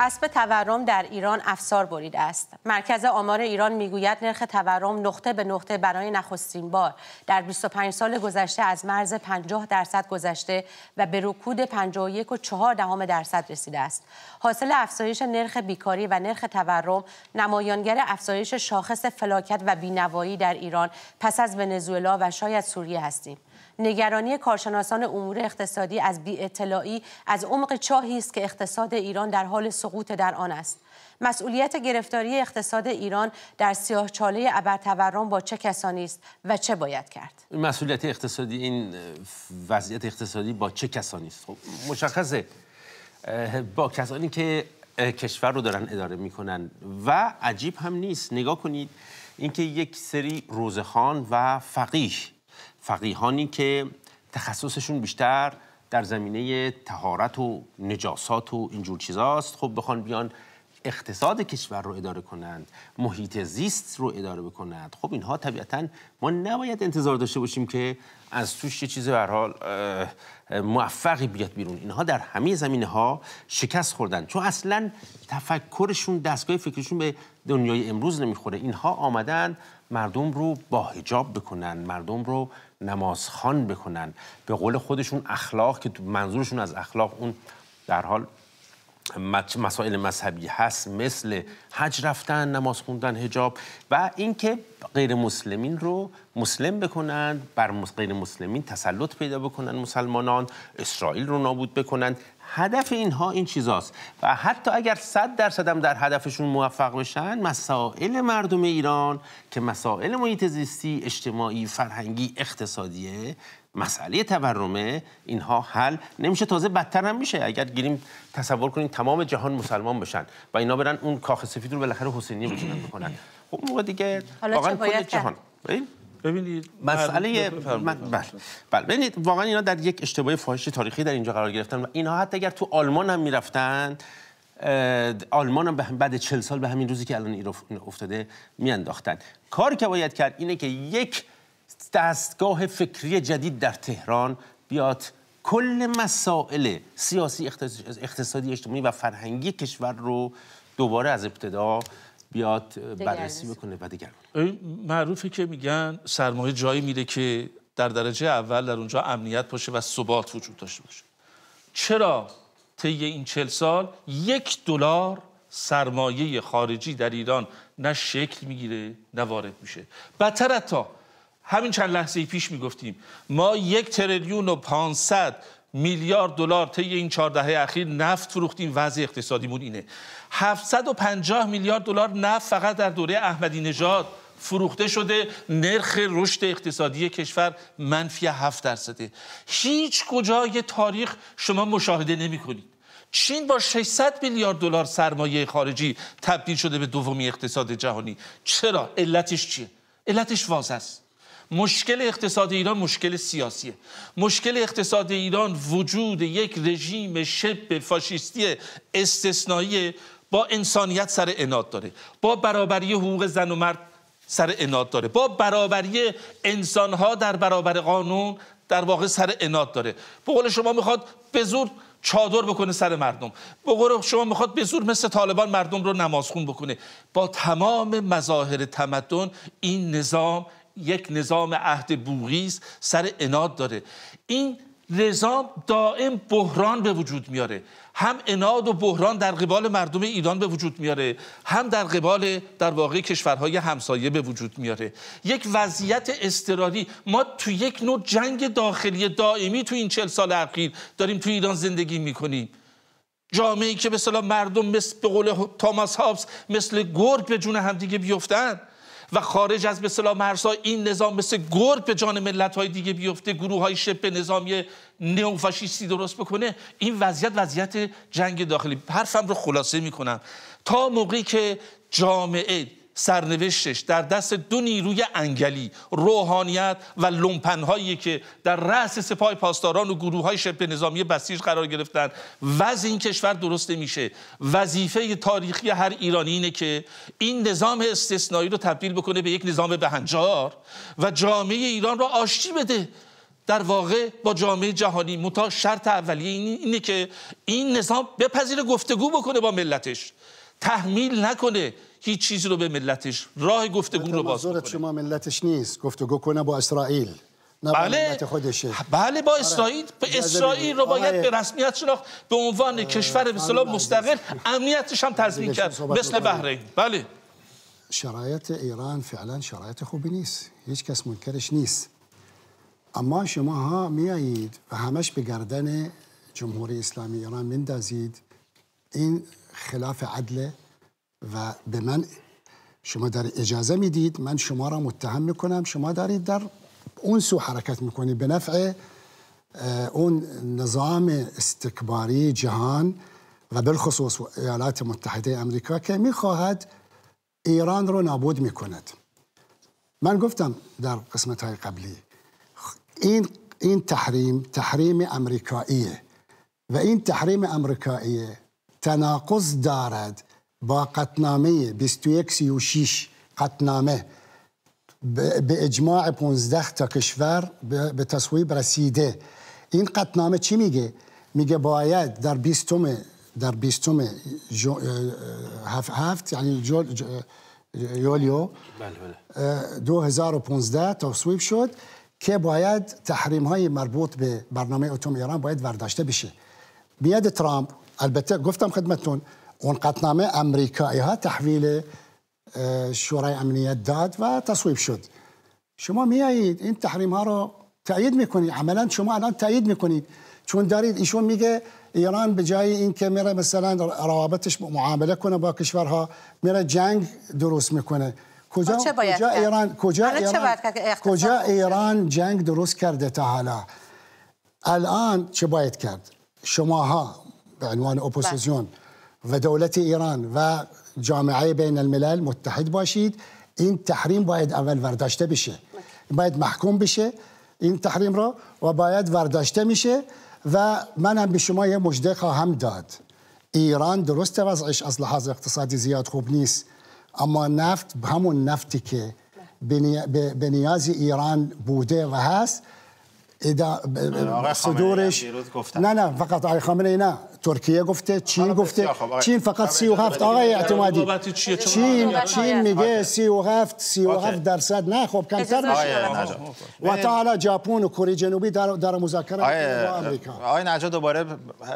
اسب تورم در ایران افسار برید است. مرکز آمار ایران میگوید نرخ تورم نقطه به نقطه برای نخستین بار در 25 سال گذشته از مرز 50 درصد گذشته و به رکود 51.4 دهم درصد رسیده است. حاصل افزایش نرخ بیکاری و نرخ تورم نمایانگر افزایش شاخص فلاکت و بینوایی در ایران پس از ونزوئلا و شاید سوریه هستیم. نگرانی کارشناسان امور اقتصادی از بیاطلاعی از عمق چاهی است که اقتصاد ایران در حال سقوط در آن است مسئولیت گرفتاری اقتصاد ایران در سیاه ابر تورم با چه کسانی است و چه باید کرد مسئولیت اقتصادی این وضعیت اقتصادی با چه کسانی است خب مشخصه با کسانی که کشور رو دارن اداره میکنن و عجیب هم نیست نگاه کنید اینکه یک سری روزخان و فقیه فقیهانی که تخصصشون بیشتر در زمینه تهارت و نجاسات و اینجور چیزاست خب بخوان بیان اقتصاد کشور رو اداره کنند محیط زیست رو اداره بکنند خب اینها طبیعتا ما نباید انتظار داشته باشیم که از توش یه چیز به حال موفقی بیاد بیرون اینها در همه زمینه ها شکست خوردن چون اصلا تفکرشون دستگاه فکرشون به دنیای امروز نمیخوره اینها آمدن مردم رو با حجاب بکنن مردم رو نمازخوان بکنن به قول خودشون اخلاق که منظورشون از اخلاق اون در حال مسائل مذهبی هست مثل حج رفتن نماز خوندن هجاب و اینکه غیر مسلمین رو مسلم بکنند بر غیر مسلمین تسلط پیدا بکنند مسلمانان اسرائیل رو نابود بکنند هدف اینها این چیزاست و حتی اگر صد درصد هم در هدفشون موفق بشن مسائل مردم ایران که مسائل محیط زیستی اجتماعی فرهنگی اقتصادیه مسئله تورمه اینها حل نمیشه تازه بدتر هم میشه اگر گیریم تصور کنیم تمام جهان مسلمان بشن و اینا برن اون کاخ سفید رو بالاخره حسینی بتونن بکنن خب موقع دیگه واقعا کل جهان ببینید مسئله بله،, بله بله ببینید واقعا اینا در یک اشتباه فاحش تاریخی در اینجا قرار گرفتن و اینها حتی اگر تو آلمان هم میرفتن آلمان هم بعد 40 سال به همین روزی که الان افتاده میانداختن کار که باید کرد اینه که یک دستگاه فکری جدید در تهران بیاد کل مسائل سیاسی اقتصادی اجتماعی و فرهنگی کشور رو دوباره از ابتدا بیاد بررسی بکنه و دیگر معروفه که میگن سرمایه جایی میره که در درجه اول در اونجا امنیت باشه و ثبات وجود داشته باشه چرا طی این چل سال یک دلار سرمایه خارجی در ایران نه شکل میگیره نه وارد میشه بدتر حتی همین چند لحظه پیش میگفتیم ما یک تریلیون و 500 میلیارد دلار طی این دهه اخیر نفت فروختیم وضع اقتصادیمون اینه 750 میلیارد دلار نفت فقط در دوره احمدی نژاد فروخته شده نرخ رشد اقتصادی کشور منفی 7 درصده هیچ کجای تاریخ شما مشاهده نمی کنید چین با 600 میلیارد دلار سرمایه خارجی تبدیل شده به دومی اقتصاد جهانی چرا علتش چیه علتش واضح است مشکل اقتصاد ایران مشکل سیاسیه مشکل اقتصاد ایران وجود یک رژیم شب فاشیستی استثنایی با انسانیت سر اناد داره با برابری حقوق زن و مرد سر اناد داره با برابری انسانها در برابر قانون در واقع سر اناد داره بقول شما میخواد به زور چادر بکنه سر مردم به شما میخواد به زور مثل طالبان مردم رو نمازخون بکنه با تمام مظاهر تمدن این نظام یک نظام عهد بوغیز سر اناد داره این نظام دائم بحران به وجود میاره هم اناد و بحران در قبال مردم ایران به وجود میاره هم در قبال در واقع کشورهای همسایه به وجود میاره یک وضعیت استراری ما تو یک نوع جنگ داخلی دائمی تو این چل سال اخیر داریم تو ایران زندگی میکنیم جامعه ای که به مردم مثل به قول توماس هابس مثل گرگ به جون همدیگه بیفتن و خارج از به اصطلاح مرزها این نظام مثل گرد به جان ملت های دیگه بیفته گروه های به نظامی نئوفاشیستی درست بکنه این وضعیت وضعیت جنگ داخلی حرفم رو خلاصه میکنم تا موقعی که جامعه سرنوشتش در دست دو نیروی انگلی روحانیت و لومپنهایی که در رأس سپاه پاسداران و گروه های شبه نظامی بسیج قرار گرفتن وضع این کشور درست میشه وظیفه تاریخی هر ایرانی اینه که این نظام استثنایی رو تبدیل بکنه به یک نظام بهنجار و جامعه ایران را آشتی بده در واقع با جامعه جهانی متا شرط اولیه اینه که این نظام بپذیر گفتگو بکنه با ملتش تحمیل نکنه هیچ چیزی رو به ملتش راه گفتگو رو باز کنه شما ملتش نیست گفتگو کنه با اسرائیل بله خودش. بله با آره. اسرائیل به اسرائیل رو باید به رسمیت شناخت به عنوان کشور به اصطلاح مستقل امنیتش هم تضمین کرد مثل بحرین بله شرایط ایران فعلا شرایط خوبی نیست هیچ کس منکرش نیست اما شما ها میایید و همش به گردن جمهوری اسلامی ایران میندازید این خلاف عدله و به من شما در اجازه میدید من شما را متهم میکنم شما دارید در اون سو حرکت میکنید به نفع اون نظام استکباری جهان و بالخصوص ایالات متحده امریکا که میخواهد ایران رو نابود میکند من گفتم در قسمت های قبلی این این تحریم تحریم امریکاییه و این تحریم امریکاییه تناقض دارد با قطنامه 2136 قطنامه به اجماع 15 تا کشور به تصویب رسیده این قطنامه چی میگه؟ میگه باید در 20 در بیستم هفت, یعنی یولیو 2015 بله، بله. تصویب شد که باید تحریم های مربوط به برنامه اتم ایران باید ورداشته بشه بیاد ترامپ البته گفتم خدمتتون اون قطنامه امریکایی ها تحویل شورای امنیت داد و تصویب شد شما میایید این تحریم ها رو تایید میکنید عملا شما الان تایید میکنید چون دارید ایشون میگه ایران به جای اینکه میره مثلا روابطش معامله کنه با کشورها میره جنگ درست میکنه کجا کجا ایران کجا ایران جنگ درست کرده تا حالا الان چه باید کرد شماها به عنوان بله. اپوزیسیون و دولت ایران و جامعه بین الملل متحد باشید این تحریم باید اول ورداشته بشه باید محکوم بشه این تحریم رو و باید ورداشته میشه و من هم به شما یه مجده خواهم داد ایران درست وضعش از لحاظ اقتصادی زیاد خوب نیست اما نفت همون نفتی که به نیاز ایران بوده و هست اذا آره، صدورش نه نه فقط آقای خامنه نه ترکیه گفته چین گفته چین فقط سی هفت آقای اعتمادی چین چین میگه و هفت درصد نه خب کمتر میشه خب. و تا حالا ژاپن و کره جنوبی در در مذاکره با آمریکا آقای نجا دوباره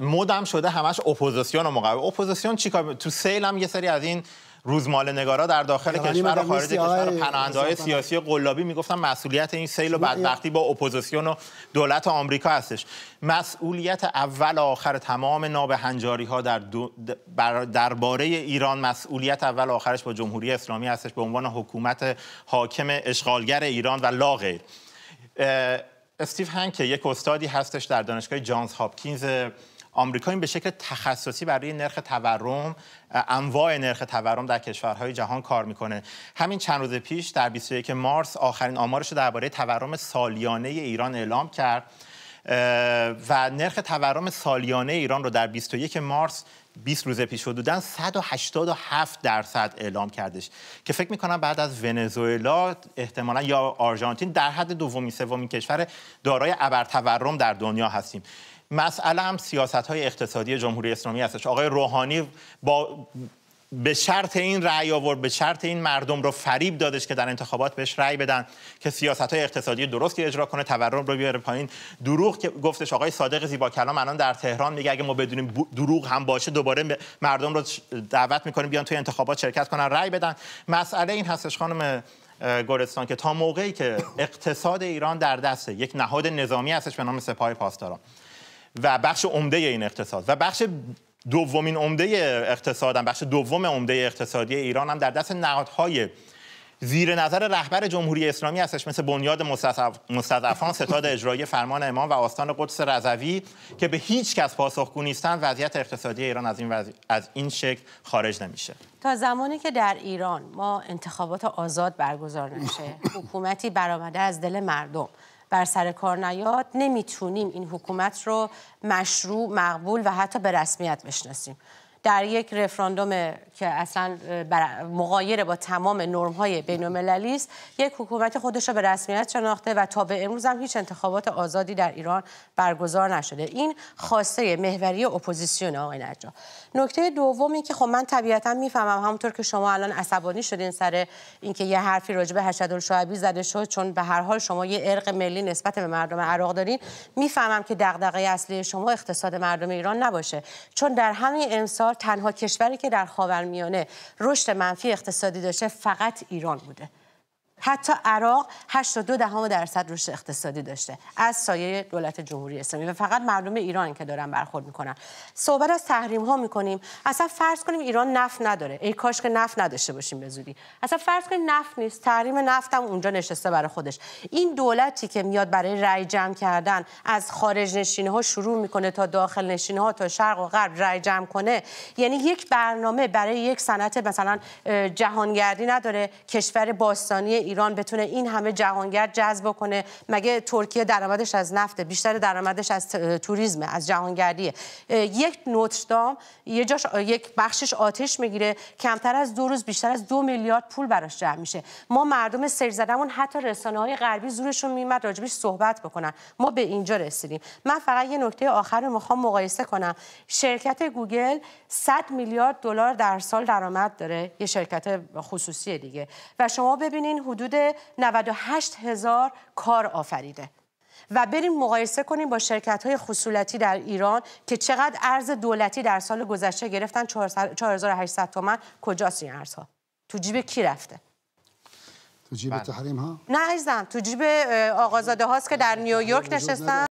مدم شده همش اپوزیسیون و مقابل اپوزیسیون چیکار تو سیل هم یه سری از این روزمال نگارا در داخل کشور و خارج کشور پناهنده های سیاسی قلابی میگفتن مسئولیت این سیل و بدبختی با اپوزیسیون و دولت آمریکا هستش مسئولیت اول آخر تمام نابهنجاری ها در درباره ایران مسئولیت اول آخرش با جمهوری اسلامی هستش به عنوان حکومت حاکم اشغالگر ایران و لاغیر استیف استیو هنک یک استادی هستش در دانشگاه جانز هاپکینز آمریکا به شکل تخصصی برای نرخ تورم انواع نرخ تورم در کشورهای جهان کار میکنه همین چند روز پیش در 21 مارس آخرین آمارش درباره تورم سالیانه ایران اعلام کرد و نرخ تورم سالیانه ایران رو در 21 مارس 20 روز پیش حدودا 187 درصد اعلام کردش که فکر میکنم بعد از ونزوئلا احتمالا یا آرژانتین در حد دومی سومین کشور دارای ابرتورم در دنیا هستیم مسئله هم سیاست های اقتصادی جمهوری اسلامی هستش آقای روحانی با به شرط این رأی آورد به شرط این مردم رو فریب دادش که در انتخابات بهش رأی بدن که سیاست های اقتصادی درستی اجرا کنه تورم رو بیاره پایین دروغ که گفتش آقای صادق زیبا کلام الان در تهران میگه اگه ما بدونیم دروغ هم باشه دوباره مردم رو دعوت میکنیم بیان توی انتخابات شرکت کنن رأی بدن مسئله این هستش خانم گلستان که تا موقعی که اقتصاد ایران در دست یک نهاد نظامی هستش به نام سپاه پاسداران و بخش عمده این اقتصاد و بخش دومین عمده اقتصادم بخش دوم عمده اقتصادی ایران هم در دست نهادهای زیر نظر رهبر جمهوری اسلامی هستش مثل بنیاد مستضعفان ستاد اجرایی فرمان امام و آستان قدس رضوی که به هیچ کس پاسخگو نیستن وضعیت اقتصادی ایران از این, از این شکل خارج نمیشه تا زمانی که در ایران ما انتخابات آزاد برگزار نشه حکومتی برآمده از دل مردم بر سر کار نیاد نمیتونیم این حکومت رو مشروع مقبول و حتی به رسمیت بشناسیم در یک رفراندوم که اصلا مقایر با تمام نرم های بین است یک حکومت خودش را به رسمیت شناخته و تا به امروز هم هیچ انتخابات آزادی در ایران برگزار نشده این خواسته محوری اپوزیسیون آقای نجا نکته دوم این که خب من طبیعتا میفهمم همونطور که شما الان عصبانی شدین سر اینکه یه حرفی راجع به شعبی زده شد چون به هر حال شما یه ارق ملی نسبت به مردم عراق دارین میفهمم که دغدغه اصلی شما اقتصاد مردم ایران نباشه چون در همین امسال تنها کشوری که در خاورمیانه رشد منفی اقتصادی داشته فقط ایران بوده حتی عراق 82 دهم درصد رشد اقتصادی داشته از سایه دولت جمهوری اسلامی و فقط مردم ایران که دارن برخورد میکنن صحبت از تحریم ها میکنیم اصلا فرض کنیم ایران نفت نداره ای کاش که نفت نداشته باشیم به زودی اصلا فرض کنیم نفت نیست تحریم نفت هم اونجا نشسته برای خودش این دولتی که میاد برای رای جمع کردن از خارج نشینه ها شروع میکنه تا داخل نشینه ها تا شرق و غرب رای جمع کنه یعنی یک برنامه برای یک صنعت مثلا جهانگردی نداره کشور باستانی ایران بتونه این همه جهانگرد جذب بکنه مگه ترکیه درآمدش از نفته بیشتر درآمدش از توریسم از جهانگردیه یک نوتردام یه جاش یک بخشش آتش میگیره کمتر از دو روز بیشتر از دو میلیارد پول براش جمع میشه ما مردم سر حتی رسانه های غربی زورشون میمد راجبش صحبت بکنن ما به اینجا رسیدیم من فقط یه نکته آخر رو میخوام مقایسه کنم شرکت گوگل 100 میلیارد دلار در سال درآمد داره یه شرکت خصوصی دیگه و شما ببینین حدود 98 هزار کار آفریده و بریم مقایسه کنیم با شرکت های خصولتی در ایران که چقدر ارز دولتی در سال گذشته گرفتن 4800 تومن کجاست این ارزها تو جیب کی رفته تو جیب بله. تحریم ها نه تو جیب آقازاده هاست که در نیویورک نشستن